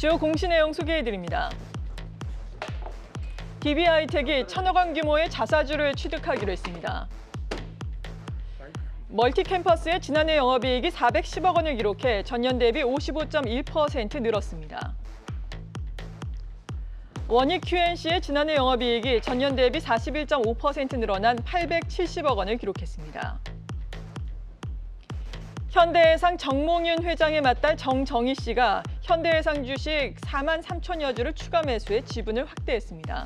주요 공시 내용 소개해드립니다. DB하이텍이 천여관 규모의 자사주를 취득하기로 했습니다. 멀티캠퍼스의 지난해 영업이익이 410억 원을 기록해 전년 대비 55.1% 늘었습니다. 원익 QNC의 지난해 영업이익이 전년 대비 41.5% 늘어난 870억 원을 기록했습니다. 현대해상 정몽윤 회장의 맏딸 정정희 씨가 현대해상 주식 4만 3천여 주를 추가 매수해 지분을 확대했습니다.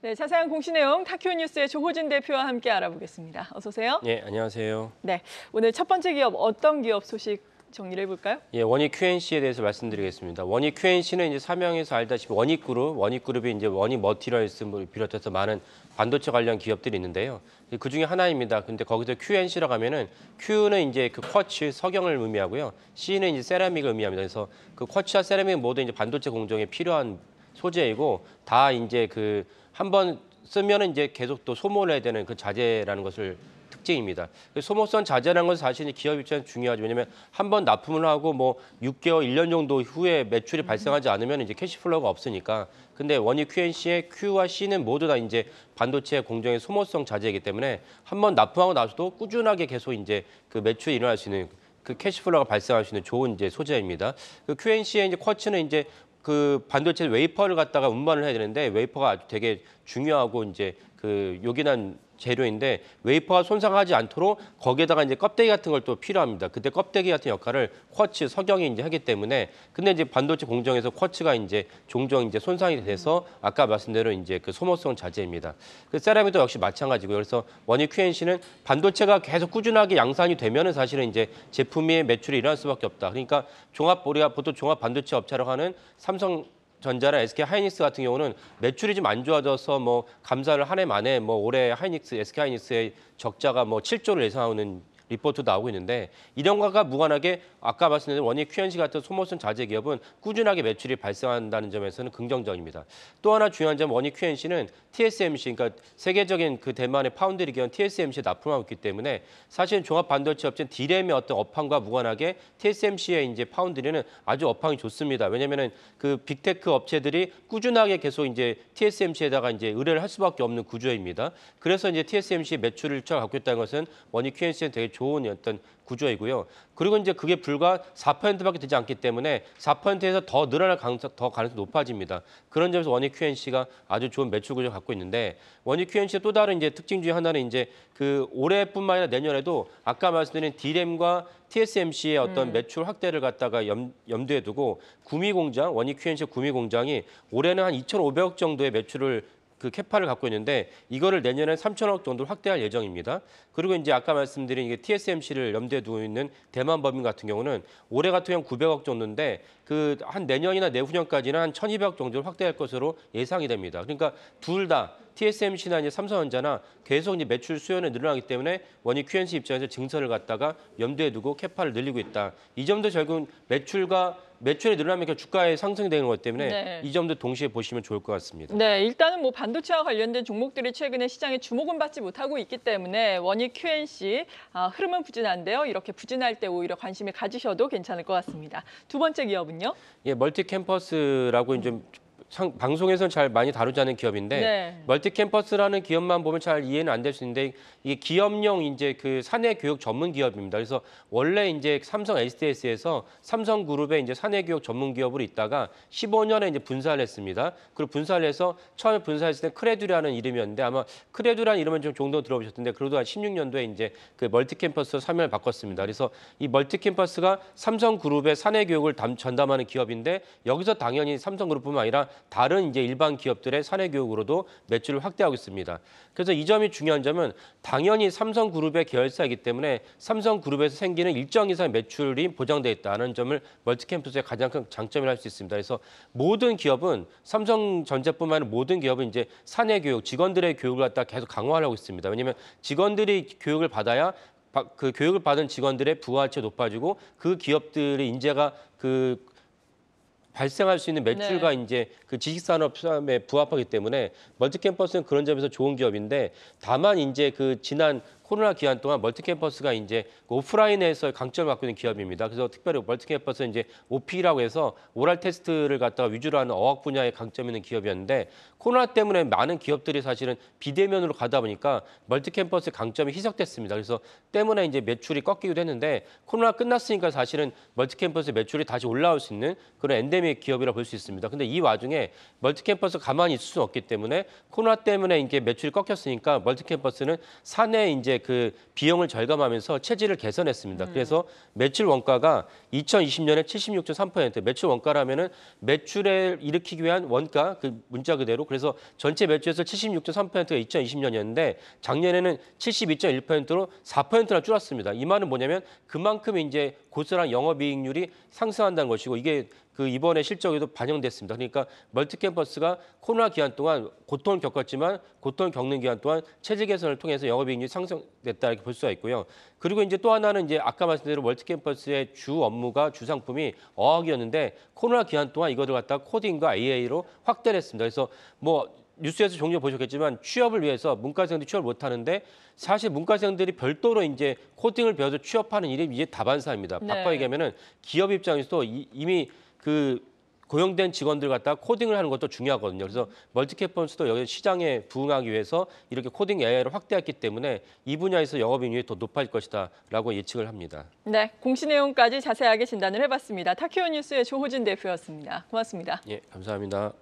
네, 자세한 공시 내용 타큐 뉴스의 조호진 대표와 함께 알아보겠습니다. 어서 오세요. 네, 안녕하세요. 네, 오늘 첫 번째 기업 어떤 기업 소식 정리를 해볼까요? 예, 원익 QNC에 대해서 말씀드리겠습니다. 원익 QNC는 이제 사명에서 알다시피 원익 그룹, 원익 그룹이 이제 원익 머티리얼스를 비롯해서 많은 반도체 관련 기업들이 있는데요. 그 중에 하나입니다. 근데 거기서 QNC라고 하면은 Q는 이제 그 쿼츠, 석영을 의미하고요. C는 이제 세라믹을 의미합니다. 그래서 그 쿼츠와 세라믹 모두 이제 반도체 공정에 필요한 소재이고 다 이제 그 한 번 쓰면은 이제 계속 또 소모를 해야 되는 그 자재라는 것을 특징입니다. 그 소모성 자재라는 것은 사실 기업 입장에서 중요하죠. 왜냐하면 한 번 납품을 하고 뭐 6개월, 1년 정도 후에 매출이 발생하지 않으면 이제 캐시플로우가 없으니까. 근데 원익 QNC의 Q와 C는 모두 다 이제 반도체 공정의 소모성 자재이기 때문에 한 번 납품하고 나서도 꾸준하게 계속 이제 그 매출이 일어날 수 있는 그 캐시플로우가 발생할 수 있는 좋은 이제 소재입니다. 그 QNC의 이제 쿼츠는 이제 그 반도체 웨이퍼를 갖다가 운반을 해야 되는데 웨이퍼가 아주 되게 중요하고 이제 그 요긴한 재료인데 웨이퍼가 손상하지 않도록 거기에다가 이제 껍데기 같은 걸 또 필요합니다. 그때 껍데기 같은 역할을 쿼츠, 석영이 이제 하기 때문에 근데 이제 반도체 공정에서 쿼츠가 이제 종종 이제 손상이 돼서 아까 말씀대로 이제 그 소모성 자재입니다. 그 세라믹도 역시 마찬가지고요. 그래서 원유 QNC는 반도체가 계속 꾸준하게 양산이 되면은 사실은 이제 제품의 매출이 일어날 수밖에 없다. 그러니까 종합 우리가 보통 종합 반도체 업체라고 하는 삼성 전자나 SK 하이닉스 같은 경우는 매출이 좀 안 좋아져서 뭐 감사를 한 해 만에 뭐 올해 하이닉스 SK 하이닉스의 적자가 뭐 7조를 예상하는 리포트 나오고 있는데 이런과가 무관하게 아까 말씀드린 원예 큐엔씨 같은 소모성 자재 기업은 꾸준하게 매출이 발생한다는 점에서는 긍정적입니다. 또 하나 중요한 점 원예 큐엔씨는 TSMC 그러니까 세계적인 그 대만의 파운드리 기업 TSMC에 납품하고 있기 때문에 사실은 종합 반도체 업체 디램의 어떤 업황과 무관하게 TSMC의 이제 파운드리는 아주 업황이 좋습니다. 왜냐면은 그 빅테크 업체들이 꾸준하게 계속 이제 TSMC에다가 이제 의뢰를 할 수밖에 없는 구조입니다. 그래서 이제 TSMC 매출을 갖고 있다는 것은 원예 큐엔씨는 되게 좋은 어떤 구조이고요. 그리고 이제 그게 불과 4%밖에 되지 않기 때문에 4%에서 더 늘어날 가능성, 더 가능성이 높아집니다. 그런 점에서 원익 QNC가 아주 좋은 매출 구조를 갖고 있는데 원익 QNC의 또 다른 이제 특징 중에 하나는 이제 그 올해뿐만 아니라 내년에도 아까 말씀드린 디램과 TSMC의 어떤 음. 매출 확대를 갖다가 염, 염두에 두고 구미 공장, 원익 QNC 구미 공장이 올해는 한 2,500억 정도의 매출을 그 캐파를 갖고 있는데 이거를 내년에 3천억 정도 확대할 예정입니다. 그리고 이제 아까 말씀드린 이게 TSMC를 염두에 두고 있는 대만 법인 같은 경우는 올해 같은 경우 900억 정도인데 그 한 내년이나 내후년까지는 한 1,200억 정도를 확대할 것으로 예상이 됩니다. 그러니까 둘 다 TSMC나 이제 삼성전자나 계속 이제 매출 수요는 늘어나기 때문에 원익 QNC 입장에서 증설을 갖다가 염두에 두고 캐파를 늘리고 있다. 이 점도 결국 매출과 매출이 늘어나면 주가에 상승되는 것 때문에 네. 이 점도 동시에 보시면 좋을 것 같습니다. 네, 일단은 뭐 반도체와 관련된 종목들이 최근에 시장에 주목은 받지 못하고 있기 때문에 원이 QNC 아, 흐름은 부진한데요. 이렇게 부진할 때 오히려 관심을 가지셔도 괜찮을 것 같습니다. 두 번째 기업은요? 예, 멀티 캠퍼스라고 이제 상, 방송에서는 잘 많이 다루지 않은 기업인데 네. 멀티캠퍼스라는 기업만 보면 잘 이해는 안 될 수 있는데 이게 기업용 이제 그 사내 교육 전문 기업입니다. 그래서 원래 이제 삼성 SDS에서 삼성 그룹의 이제 사내 교육 전문 기업으로 있다가 15년에 이제 분사를 했습니다. 그리고 분사를 해서 처음에 분사했을 때 크레듀라는 이름이었는데 아마 크레듀라는 이름은 좀 종종 들어보셨던데 그래도 한 16년도에 이제 그 멀티캠퍼스로 사명을 바꿨습니다. 그래서 이 멀티캠퍼스가 삼성 그룹의 사내 교육을 담, 전담하는 기업인데 여기서 당연히 삼성 그룹뿐만 아니라 다른 이제 일반 기업들의 사내 교육으로도 매출을 확대하고 있습니다. 그래서 이 점이 중요한 점은 당연히 삼성그룹의 계열사이기 때문에 삼성그룹에서 생기는 일정 이상 의 매출이 보장돼 있다는 점을 멀티캠퍼스의 가장 큰 장점이라 할 수 있습니다. 그래서 모든 기업은 삼성전자뿐만 아니라 모든 기업은 이제 사내 교육, 직원들의 교육을 갖다 계속 강화하고 있습니다. 왜냐하면 직원들이 교육을 받아야 그 교육을 받은 직원들의 부가가치가 높아지고 그 기업들의 인재가 그 발생할 수 있는 매출과 네. 이제 그 지식 산업에 부합하기 때문에 멀티캠퍼스는 그런 점에서 좋은 기업인데 다만 이제 그 지난 코로나 기간 동안 멀티캠퍼스가 이제 그 오프라인에서 강점을 갖고 있는 기업입니다. 그래서 특별히 멀티캠퍼스 이제 OP라고 해서 오랄 테스트를 갖다가 위주로 하는 어학 분야의 강점 있는 기업이었는데 코로나 때문에 많은 기업들이 사실은 비대면으로 가다 보니까 멀티캠퍼스 의 강점이 희석됐습니다. 그래서 때문에 이제 매출이 꺾이기도 했는데 코로나 끝났으니까 사실은 멀티캠퍼스 매출이 다시 올라올 수 있는 그런 엔데믹 기업이라 볼수 있습니다. 근데 이 와중에 멀티캠퍼스 가만히 있을 수 없기 때문에 코로나 때문에 이게 매출이 꺾였으니까 멀티캠퍼스는 사내 이제 그 비용을 절감하면서 체질을 개선했습니다. 음. 그래서 매출 원가가 2020년에 76.3%, 매출 원가라면은 매출을 일으키기 위한 원가 그 문자 그대로 그래서 전체 매출에서 76.3%가 2020년이었는데 작년에는 72.1%로 4%나 줄었습니다. 이 말은 뭐냐면 그만큼 이제 고스란 영업이익률이 상승한다는 것이고 이게 그 이번에 실적에도 반영됐습니다. 그러니까 멀티 캠퍼스가 코로나 기간 동안 고통을 겪었지만 고통을 겪는 기간 동안 체제 개선을 통해서 영업이익률이 상승됐다 이렇게 볼 수가 있고요. 그리고 이제 또 하나는 이제 아까 말씀드린 멀티 캠퍼스의 주 업무가 주 상품이 어학이었는데 코로나 기간 동안 이것을 갖다 코딩과 AI로 확대를 했습니다. 그래서 뭐 뉴스에서 종료 보셨겠지만 취업을 위해서 문과생들이 취업을 못 하는데 사실 문과생들이 별도로 이제 코딩을 배워서 취업하는 일이 이제 다반사입니다. 네. 바꿔 얘기하면은 기업 입장에서도 이, 이미 그 고용된 직원들 갖다 코딩을 하는 것도 중요하거든요. 그래서 멀티캐펀스도 여기 시장에 부응하기 위해서 이렇게 코딩 AI를 확대했기 때문에 이 분야에서 영업이익이 더 높아질 것이다라고 예측을 합니다. 네, 공시 내용까지 자세하게 진단을 해봤습니다. 타키오 뉴스의 조호진 대표였습니다. 고맙습니다. 예, 감사합니다.